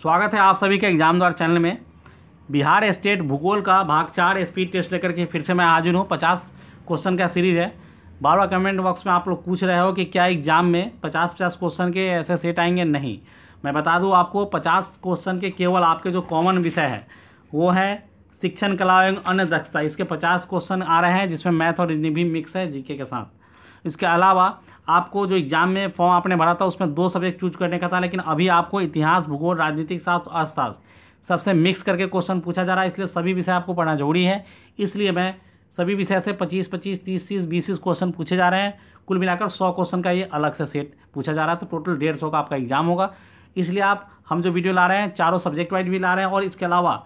स्वागत है आप सभी के एग्जाम द्वार चैनल में बिहार स्टेट भूगोल का भाग चार स्पीड टेस्ट लेकर के फिर से मैं हाजिर हूँ पचास क्वेश्चन का सीरीज है बार बार कमेंट बॉक्स में आप लोग पूछ रहे हो कि क्या एग्जाम में पचास पचास क्वेश्चन के ऐसे सेट आएंगे नहीं मैं बता दूँ आपको पचास क्वेश्चन के केवल आपके जो कॉमन विषय है वो है शिक्षण कला एवं अन्य दक्षता इसके पचास क्वेश्चन आ रहे हैं जिसमें मैथ और रिजनिंग भी मिक्स है जीके के साथ इसके अलावा आपको जो एग्ज़ाम में फॉर्म आपने भरा था उसमें दो सब्जेक्ट चूज करने का था लेकिन अभी आपको इतिहास भूगोल राजनीतिक शास्त्र अर्थशास्त्र सबसे मिक्स करके क्वेश्चन पूछा जा रहा है इसलिए सभी विषय आपको पढ़ना जरूरी है इसलिए मैं सभी विषय से पच्चीस पच्चीस तीस तीस बीस बीस क्वेश्चन पूछे जा रहे हैं कुल मिलाकर सौ क्वेश्चन का ये अलग से सेट पूछा जा रहा है तो टोटल डेढ़ सौ का आपका एग्जाम होगा इसलिए आप हम जो वीडियो ला रहे हैं चारों सब्जेक्ट वाइज भी ला रहे हैं और इसके अलावा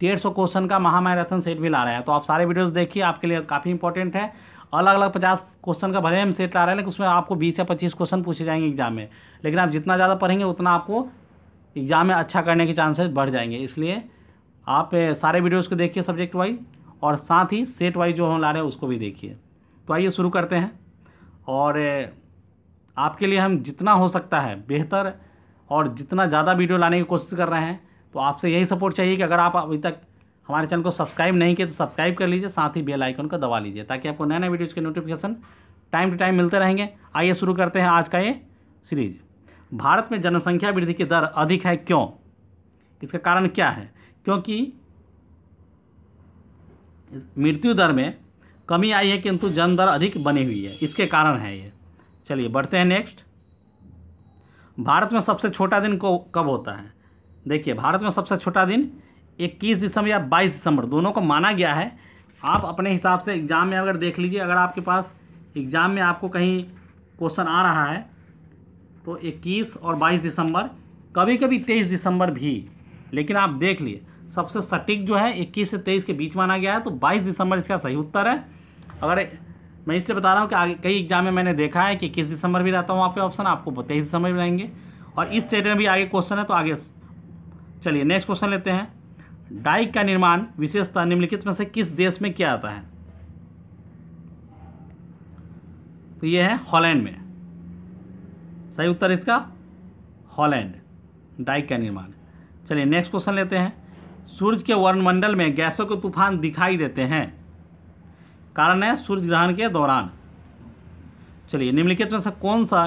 डेढ़ सौ क्वेश्चन का महामैराथन सेट भी ला रहे हैं तो आप सारे वीडियोज़ देखिए आपके लिए काफ़ी इंपॉर्टेंट है अलग अलग पचास क्वेश्चन का भले हम सेट ला रहे हैं लेकिन उसमें आपको बीस या पच्चीस क्वेश्चन पूछे जाएंगे एग्जाम में लेकिन आप जितना ज़्यादा पढ़ेंगे उतना आपको एग्जाम में अच्छा करने के चांसेस बढ़ जाएंगे इसलिए आप सारे वीडियोज़ को देखिए सब्जेक्ट वाइज और साथ ही सेट वाइज जो हम ला रहे हैं उसको भी देखिए तो आइए शुरू करते हैं और आपके लिए हम जितना हो सकता है बेहतर और जितना ज़्यादा वीडियो लाने की कोशिश कर रहे हैं तो आपसे यही सपोर्ट चाहिए कि अगर आप अभी तक हमारे चैनल को सब्सक्राइब नहीं किया तो सब्सक्राइब कर लीजिए साथ ही बेल आइकन को दबा लीजिए ताकि आपको नए नए वीडियोज़ के नोटिफिकेशन टाइम टू टाइम मिलते रहेंगे आइए शुरू करते हैं आज का ये सीरीज भारत में जनसंख्या वृद्धि की दर अधिक है क्यों इसका कारण क्या है क्योंकि मृत्यु दर में कमी आई है किंतु जन दर अधिक बनी हुई है इसके कारण है ये चलिए बढ़ते हैं नेक्स्ट भारत में सबसे छोटा दिन को कब होता है देखिए भारत में सबसे छोटा दिन इक्कीस दिसंबर या बाईस दिसंबर दोनों को माना गया है आप अपने हिसाब से एग्ज़ाम में अगर देख लीजिए अगर आपके पास एग्ज़ाम में आपको कहीं क्वेश्चन आ रहा है तो इक्कीस और बाईस दिसंबर कभी कभी तेईस दिसंबर भी लेकिन आप देख लिए सबसे सटीक जो है इक्कीस से तेईस के बीच माना गया है तो बाईस दिसंबर इसका सही उत्तर है अगर मैं इसलिए बता रहा हूँ कि आगे कई एग्जाम में मैंने देखा है कि इक्कीस दिसंबर भी रहता हूँ वहाँ ऑप्शन आपको तेईस दिसंबर भी रहेंगे और इस सेट में भी आगे क्वेश्चन है तो आगे चलिए नेक्स्ट क्वेश्चन लेते हैं डाइक का निर्माण विशेषतः निम्नलिखित में से किस देश में किया जाता है तो यह है हॉलैंड में सही उत्तर इसका हॉलैंड डाइक का निर्माण चलिए नेक्स्ट क्वेश्चन लेते हैं सूर्य के वर्णमंडल में गैसों के तूफान दिखाई देते हैं कारण है सूर्य ग्रहण के दौरान चलिए निम्नलिखित में से कौन सा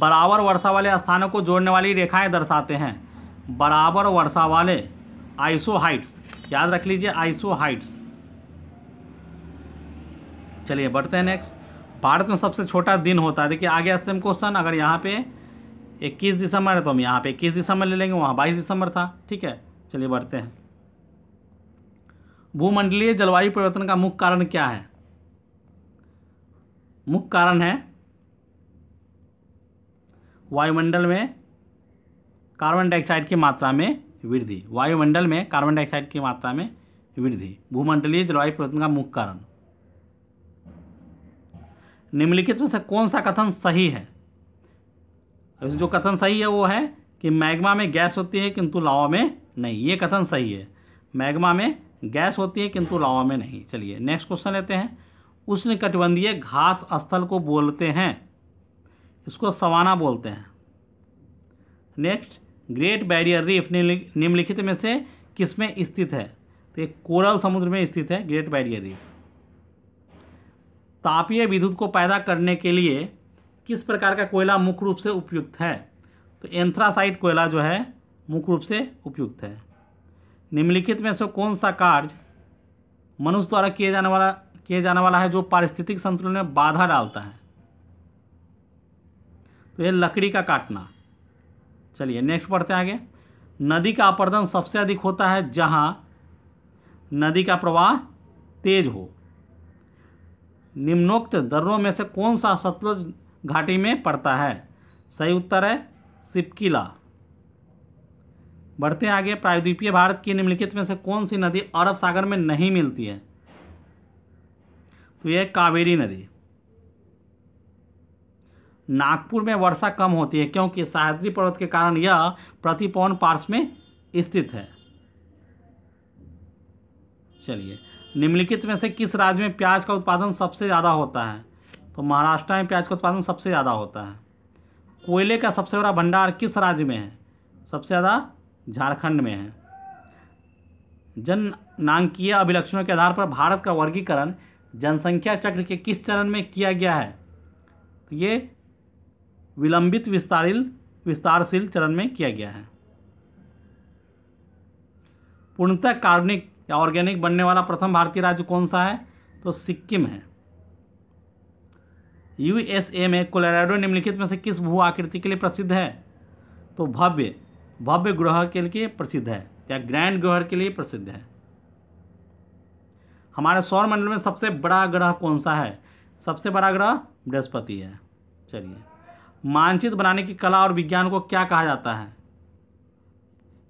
बराबर वर्षा वाले स्थानों को जोड़ने वाली रेखाएं दर्शाते हैं बराबर वर्षा वाले आइसो हाइट्स याद रख लीजिए आइसो हाइट्स चलिए बढ़ते हैं नेक्स्ट भारत में सबसे छोटा दिन होता है देखिए आगे गया सेम क्वेश्चन अगर यहाँ पे 21 दिसंबर है तो हम यहाँ पे 21 दिसंबर ले लेंगे वहाँ 22 दिसंबर था ठीक है चलिए बढ़ते हैं भूमंडलीय जलवायु परिवर्तन का मुख्य कारण क्या है मुख्य कारण है वायुमंडल में कार्बन डाइऑक्साइड की मात्रा में वृद्धि वायुमंडल में कार्बन डाइऑक्साइड की मात्रा में वृद्धि भूमंडलीय जलवायु परिवर्तन का मुख्य कारण निम्नलिखित में से कौन सा कथन सही है जो कथन सही है वो है कि मैग्मा में गैस होती है किंतु लावा में नहीं ये कथन सही है मैग्मा में गैस होती है किंतु लावा में नहीं चलिए नेक्स्ट क्वेश्चन लेते हैं उष्ण कटिबंधीय घास स्थल को बोलते हैं इसको सवाना बोलते हैं नेक्स्ट ग्रेट बैरियर रीफ निम्नलिखित में से किस में स्थित है तो ये कोरल समुद्र में स्थित है ग्रेट बैरियर रीफ तापीय विद्युत को पैदा करने के लिए किस प्रकार का कोयला मुख्य रूप से उपयुक्त है तो एंथ्रासाइट कोयला जो है मुख्य रूप से उपयुक्त है निम्नलिखित में से कौन सा कार्य मनुष्य द्वारा किए जाने वाला किए जाने वाला है जो पारिस्थितिक संतुलन में बाधा डालता है तो यह लकड़ी का काटना चलिए नेक्स्ट पढ़ते हैं आगे नदी का अपर्दन सबसे अधिक होता है जहाँ नदी का प्रवाह तेज हो निम्नोक्त दर्रों में से कौन सा सतलुज घाटी में पड़ता है सही उत्तर है सिपकिला बढ़ते हैं आगे प्रायद्वीपीय भारत की निम्नलिखित में से कौन सी नदी अरब सागर में नहीं मिलती है तो यह कावेरी नदी नागपुर में वर्षा कम होती है क्योंकि सह्याद्री पर्वत के कारण यह प्रतिपवन पार्श्व में स्थित है चलिए निम्नलिखित में से किस राज्य में प्याज का उत्पादन सबसे ज़्यादा होता है तो महाराष्ट्र में प्याज का उत्पादन सबसे ज़्यादा होता है कोयले का सबसे बड़ा भंडार किस राज्य में है सबसे ज़्यादा झारखंड में है जन नांकीय अभिलक्षणों के आधार पर भारत का वर्गीकरण जनसंख्या चक्र के किस चरण में किया गया है तो ये विलंबित विस्तारिल विस्तारशील चरण में किया गया है पूर्णतः कार्बनिक या ऑर्गेनिक बनने वाला प्रथम भारतीय राज्य कौन सा है तो सिक्किम है यूएसए में कोलोराडो निम्नलिखित में से किस भू आकृति के लिए प्रसिद्ध है तो भव्य भव्य ग्रह के लिए प्रसिद्ध है या ग्रैंड ग्रह के लिए प्रसिद्ध है हमारे सौर मंडल में सबसे बड़ा ग्रह कौन सा है सबसे बड़ा ग्रह बृहस्पति है चलिए मानचित्र बनाने की कला और विज्ञान को क्या कहा जाता है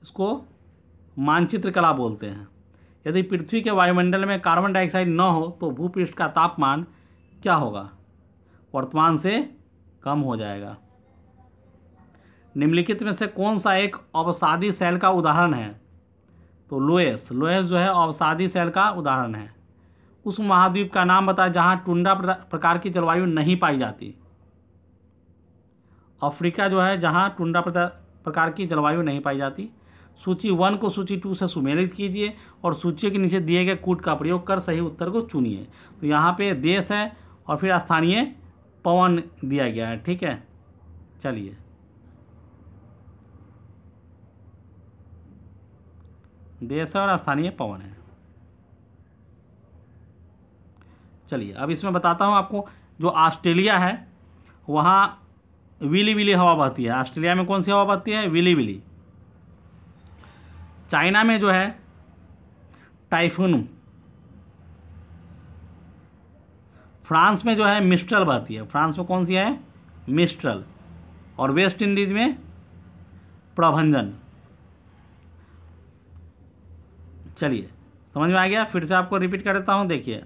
इसको मानचित्र कला बोलते हैं यदि पृथ्वी के वायुमंडल में कार्बन डाइऑक्साइड न हो तो भूपृष्ठ का तापमान क्या होगा वर्तमान से कम हो जाएगा निम्नलिखित में से कौन सा एक अवसादी सेल का उदाहरण है तो लोएस लोएस जो है अवसादी सेल का उदाहरण है उस महाद्वीप का नाम बताए जहाँ टुंडा प्रकार की जलवायु नहीं पाई जाती अफ्रीका जो है जहाँ टुंडा प्रकार की जलवायु नहीं पाई जाती सूची वन को सूची टू से सुमेलित कीजिए और सूची के नीचे दिए गए कूट का प्रयोग कर सही उत्तर को चुनिए तो यहाँ पे देश है और फिर स्थानीय पवन दिया गया है ठीक है चलिए देश है और स्थानीय पवन है चलिए अब इसमें बताता हूँ आपको जो ऑस्ट्रेलिया है वहाँ विली विली हवा बहती है ऑस्ट्रेलिया में कौन सी हवा बहती है विली विली चाइना में जो है टाइफून फ्रांस में जो है मिस्ट्रल बहती है फ्रांस में कौन सी है मिस्ट्रल और वेस्ट इंडीज में प्रभंजन चलिए समझ में आ गया फिर से आपको रिपीट कर देता हूँ देखिए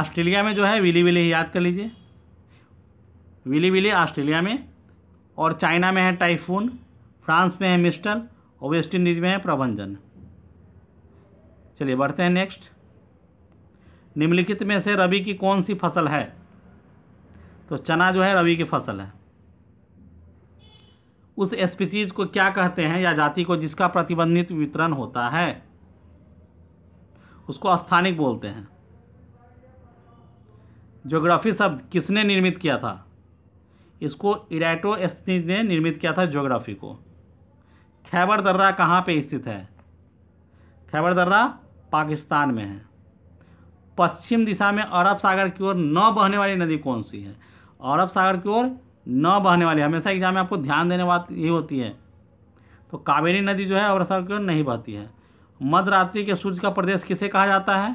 ऑस्ट्रेलिया में जो है विली विली याद कर लीजिए विली विली ऑस्ट्रेलिया में और चाइना में है टाइफून फ्रांस में है मिस्टर और वेस्ट इंडीज़ में है प्रबंजन चलिए बढ़ते हैं नेक्स्ट निम्नलिखित में से रबी की कौन सी फसल है तो चना जो है रबी की फसल है उस स्पीसीज को क्या कहते हैं या जाति को जिसका प्रतिबंधित वितरण होता है उसको स्थानिक बोलते हैं ज्योग्राफी शब्द किसने निर्मित किया था इसको इराटो एस्नीज ने निर्मित किया था ज्योग्राफी को खैबर दर्रा कहाँ पे स्थित है खैबर दर्रा पाकिस्तान में है पश्चिम दिशा में अरब सागर की ओर न बहने वाली नदी कौन सी है अरब सागर की ओर न बहने वाली हमेशा एग्जाम में आपको ध्यान देने बात ये होती है तो कावेरी नदी जो है अरब सागर की ओर नहीं बहती है मध्यरात्रि के सूर्य का प्रदेश किसे कहा जाता है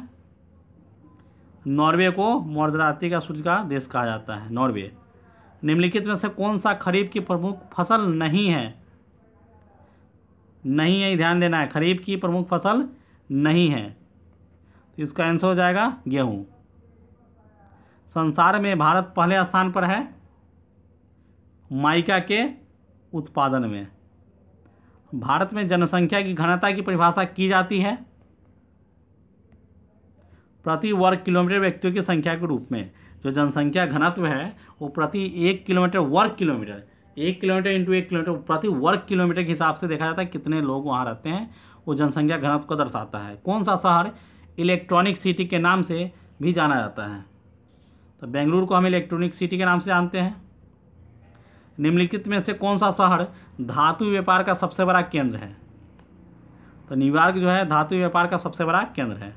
नॉर्वे को मध्यरात्रि का सूर्य का देश कहा जाता है नॉर्वे निम्नलिखित में से कौन सा खरीफ की प्रमुख फसल नहीं है नहीं है ध्यान देना है खरीफ की प्रमुख फसल नहीं है तो इसका आंसर हो जाएगा गेहूँ संसार में भारत पहले स्थान पर है माइका के उत्पादन में भारत में जनसंख्या की घनता की परिभाषा की जाती है प्रति वर्ग किलोमीटर व्यक्तियों की संख्या के रूप में जो जनसंख्या घनत्व है वो प्रति एक किलोमीटर वर्ग किलोमीटर एक किलोमीटर इंटू एक किलोमीटर प्रति वर्ग किलोमीटर के हिसाब से देखा जाता है कितने लोग वहाँ रहते हैं वो जनसंख्या घनत्व को दर्शाता है कौन सा शहर इलेक्ट्रॉनिक सिटी के नाम से भी जाना जाता है तो बेंगलुरु को हम इलेक्ट्रॉनिक सिटी के नाम से जानते हैं निम्नलिखित में से कौन सा शहर धातु व्यापार का सबसे बड़ा केंद्र है तो न्यूयॉर्क जो है धातु व्यापार का सबसे बड़ा केंद्र है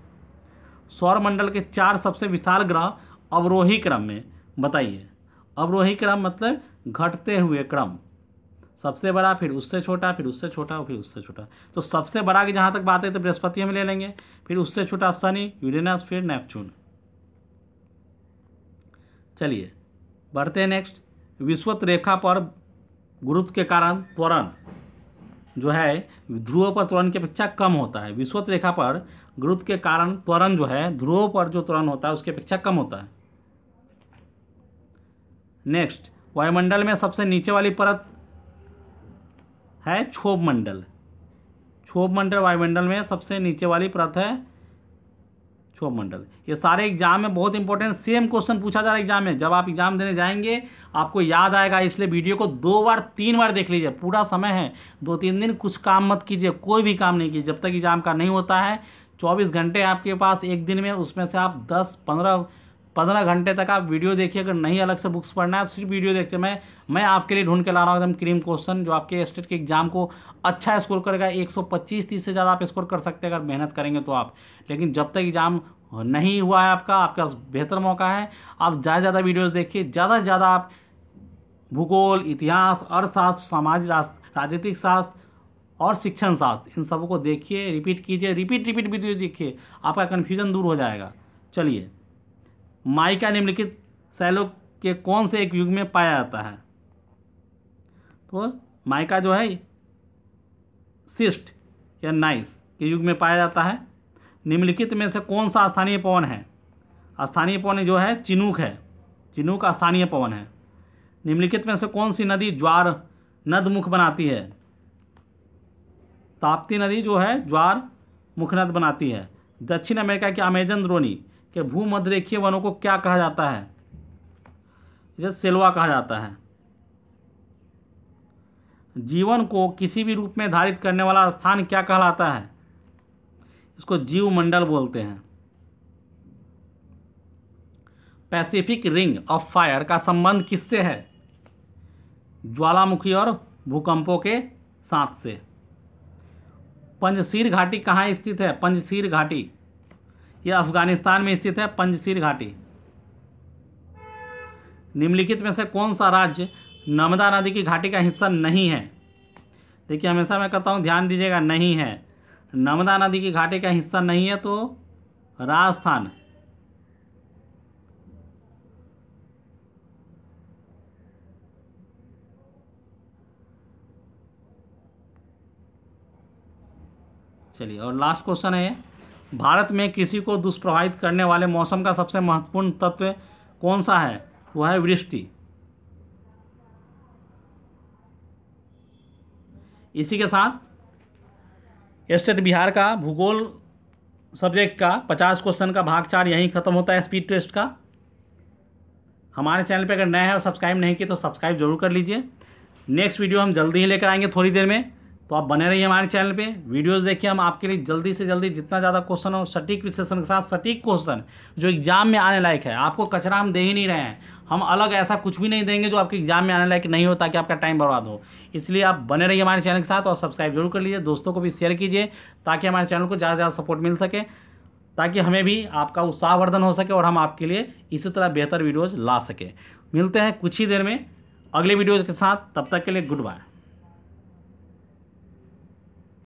सौर मंडल के चार सबसे विशाल ग्रह अवरोही क्रम में बताइए अवरोही क्रम मतलब घटते हुए क्रम सबसे बड़ा फिर उससे छोटा फिर उससे छोटा फिर उससे छोटा तो सबसे बड़ा की जहाँ तक बात है तो बृहस्पति हम ले लेंगे फिर उससे छोटा शनि यूरेनस फिर नेपचून चलिए बढ़ते हैं नेक्स्ट विश्वत रेखा पर गुरुत्व के कारण त्वरण जो है ध्रुव पर त्वरण की अपेक्षा कम होता है विश्वत रेखा पर गुरुत्व के कारण त्वरण जो है ध्रुव पर जो त्वरण होता है उसकी अपेक्षा कम होता है नेक्स्ट वायुमंडल में सबसे नीचे वाली परत है क्षोभ मंडल क्षोभ मंडल वायुमंडल में सबसे नीचे वाली परत है क्षोभ मंडल ये सारे एग्जाम में बहुत इंपॉर्टेंट सेम क्वेश्चन पूछा जा रहा है एग्जाम में जब आप एग्जाम देने जाएंगे आपको याद आएगा इसलिए वीडियो को दो बार तीन बार देख लीजिए पूरा समय है दो तीन दिन कुछ काम मत कीजिए कोई भी काम नहीं कीजिए जब तक एग्जाम का नहीं होता है चौबीस घंटे आपके पास एक दिन में उसमें से आप दस पंद्रह पंद्रह घंटे तक आप वीडियो देखिए अगर नहीं अलग से बुक्स पढ़ना है सिर्फ वीडियो देखते मैं मैं आपके लिए ढूंढ के ला रहा हूँ एकदम क्रीम क्वेश्चन जो आपके स्टेट के एग्जाम को अच्छा स्कोर करेगा एक सौ पच्चीस तीस से ज़्यादा आप स्कोर कर सकते हैं अगर मेहनत करेंगे तो आप लेकिन जब तक एग्जाम नहीं हुआ है आपका आपके पास बेहतर मौका है आप ज़्यादा से ज़्यादा वीडियोज़ देखिए ज़्यादा से ज़्यादा आप भूगोल इतिहास अर्थशास्त्र समाज राजनीतिक शास्त्र और शिक्षण शास्त्र इन सबों को देखिए रिपीट कीजिए रिपीट रिपीट वीडियो देखिए आपका कन्फ्यूजन दूर हो जाएगा चलिए माइका निम्नलिखित शैलों के कौन से एक युग में पाया जाता है तो माइका जो है सिस्ट या नाइस के युग में पाया जाता है निम्नलिखित में से कौन सा स्थानीय पवन है स्थानीय पवन जो है चिनूक है चिनूक स्थानीय पवन है निम्नलिखित में से कौन सी नदी ज्वार नदमुख बनाती है ताप्ती नदी जो है ज्वार मुखनद बनाती है दक्षिण अमेरिका की अमेजन द्रोणी के भूमध्य रेखीय वनों को क्या कहा जाता है इसे सेलवा कहा जाता है जीवन को किसी भी रूप में धारित करने वाला स्थान क्या कहलाता है इसको जीव मंडल बोलते हैं पैसिफिक रिंग ऑफ फायर का संबंध किससे है ज्वालामुखी और भूकंपों के साथ से पंजशीर घाटी कहाँ स्थित है पंजशीर घाटी यह अफगानिस्तान में स्थित है पंजशीर घाटी निम्नलिखित में से कौन सा राज्य नर्मदा नदी की घाटी का हिस्सा नहीं है देखिए हमेशा मैं कहता हूँ ध्यान दीजिएगा नहीं है नर्मदा नदी की घाटी का हिस्सा नहीं है तो राजस्थान चलिए और लास्ट क्वेश्चन है भारत में कृषि को दुष्प्रभावित करने वाले मौसम का सबसे महत्वपूर्ण तत्व कौन सा है वह है वृष्टि इसी के साथ स्टेट बिहार का भूगोल सब्जेक्ट का पचास क्वेश्चन का भाग चार यहीं ख़त्म होता है स्पीड टेस्ट का हमारे चैनल पे अगर नए हैं और सब्सक्राइब नहीं किए तो सब्सक्राइब जरूर कर लीजिए नेक्स्ट वीडियो हम जल्दी ही लेकर आएंगे थोड़ी देर में तो आप बने रहिए हमारे चैनल पे वीडियोस देखिए हम आपके लिए जल्दी से जल्दी जितना ज़्यादा क्वेश्चन हो सटीक विश्लेषण के साथ सटीक क्वेश्चन जो एग्जाम में आने लायक है आपको कचरा हम दे ही नहीं रहे हैं हम अलग ऐसा कुछ भी नहीं देंगे जो आपके एग्जाम में आने लायक नहीं हो ताकि आपका टाइम बर्बाद हो इसलिए आप बने रहिए हमारे चैनल के साथ और सब्सक्राइब जरूर कर लीजिए दोस्तों को भी शेयर कीजिए ताकि हमारे चैनल को ज़्यादा से ज़्यादा सपोर्ट मिल सके ताकि हमें भी आपका उत्साहवर्धन हो सके और हम आपके लिए इसी तरह बेहतर वीडियोज़ ला सकें मिलते हैं कुछ ही देर में अगले वीडियोज़ के साथ तब तक के लिए गुड बाय